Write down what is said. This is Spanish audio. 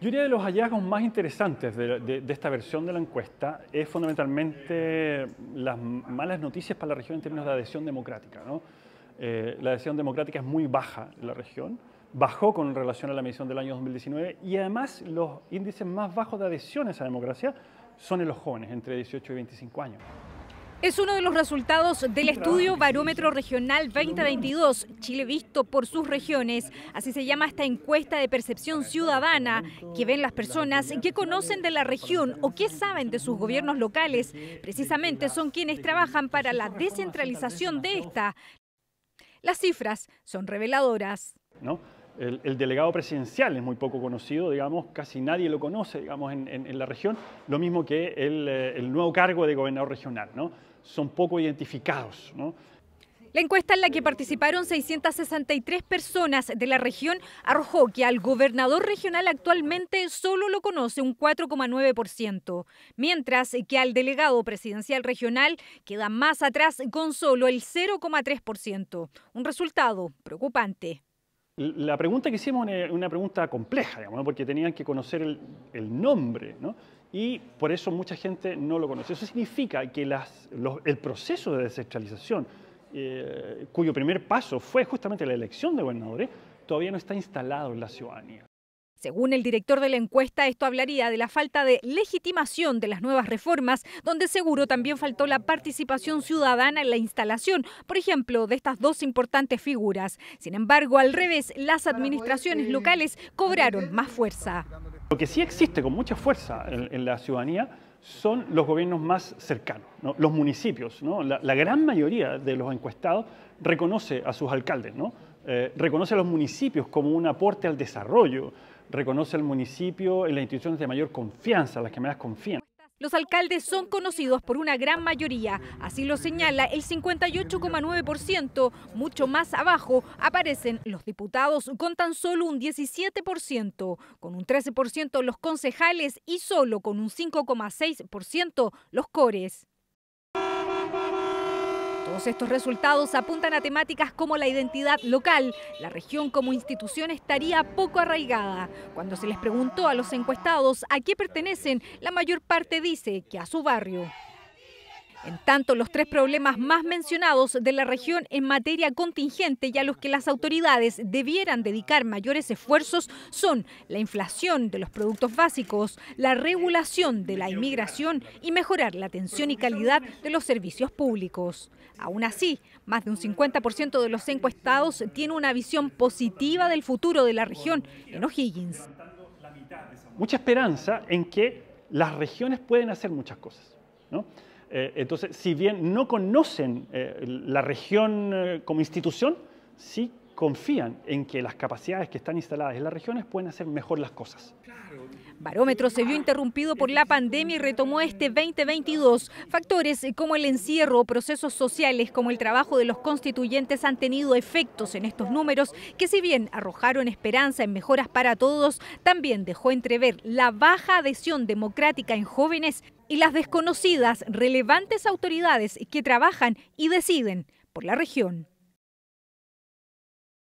Yo diría que los hallazgos más interesantes de, esta versión de la encuesta es fundamentalmente las malas noticias para la región en términos de adhesión democrática. Eh, la adhesión democrática es muy baja en la región, bajó con relación a la medición del año 2019 y además los índices más bajos de adhesión a esa democracia son en los jóvenes, entre 18 y 25 años. Es uno de los resultados del estudio Barómetro Regional 2022, Chile visto por sus regiones. Así se llama esta encuesta de percepción ciudadana que ven las personas que conocen de la región o que saben de sus gobiernos locales. Precisamente son quienes trabajan para la descentralización de esta. Las cifras son reveladoras. El, delegado presidencial es muy poco conocido, digamos, casi nadie lo conoce, digamos, en, la región, lo mismo que eh, el, nuevo cargo de gobernador regional, ¿no? Son poco identificados, La encuesta en la que participaron 663 personas de la región arrojó que al gobernador regional actualmente solo lo conoce un 4,9%, mientras que al delegado presidencial regional queda más atrás con solo el 0,3%, un resultado preocupante. La pregunta que hicimos es una pregunta compleja, porque tenían que conocer el, nombre, ¿no? y por eso mucha gente no lo conoce. Eso significa que el proceso de descentralización, eh, cuyo primer paso fue justamente la elección de gobernadores, todavía no está instalado en la ciudadanía. Según el director de la encuesta, esto hablaría de la falta de legitimación de las nuevas reformas, donde seguro también faltó la participación ciudadana en la instalación, por ejemplo, de estas dos importantes figuras. Sin embargo, al revés, las administraciones eh, locales cobraron más fuerza. Lo que sí existe con mucha fuerza en, la ciudadanía son los gobiernos más cercanos, los municipios. La, gran mayoría de los encuestados reconoce a sus alcaldes, ¿no? Eh, reconoce a los municipios como un aporte al desarrollo reconoce al municipio en las instituciones de mayor confianza, las que más confían. Los alcaldes son conocidos por una gran mayoría, así lo señala el 58,9%, mucho más abajo aparecen los diputados con tan solo un 17%, con un 13% los concejales y solo con un 5,6% los cores. Todos estos resultados apuntan a temáticas como la identidad local. La región como institución estaría poco arraigada. Cuando se les preguntó a los encuestados a qué pertenecen, la mayor parte dice que a su barrio. En tanto, los tres problemas más mencionados de la región en materia contingente y a los que las autoridades debieran dedicar mayores esfuerzos son la inflación de los productos básicos, la regulación de la inmigración y mejorar la atención y calidad de los servicios públicos. Aún así, más de un 50% de los encuestados tiene una visión positiva del futuro de la región en O'Higgins. Mucha esperanza en que las regiones pueden hacer muchas cosas. ¿no? Eh, entonces, si bien no conocen eh, la región eh, como institución, sí confían en que las capacidades que están instaladas en las regiones pueden hacer mejor las cosas. Barómetro se vio interrumpido por la pandemia y retomó este 2022. Factores como el encierro o procesos sociales como el trabajo de los constituyentes han tenido efectos en estos números que si bien arrojaron esperanza en mejoras para todos, también dejó entrever la baja adhesión democrática en jóvenes y las desconocidas, relevantes autoridades que trabajan y deciden por la región.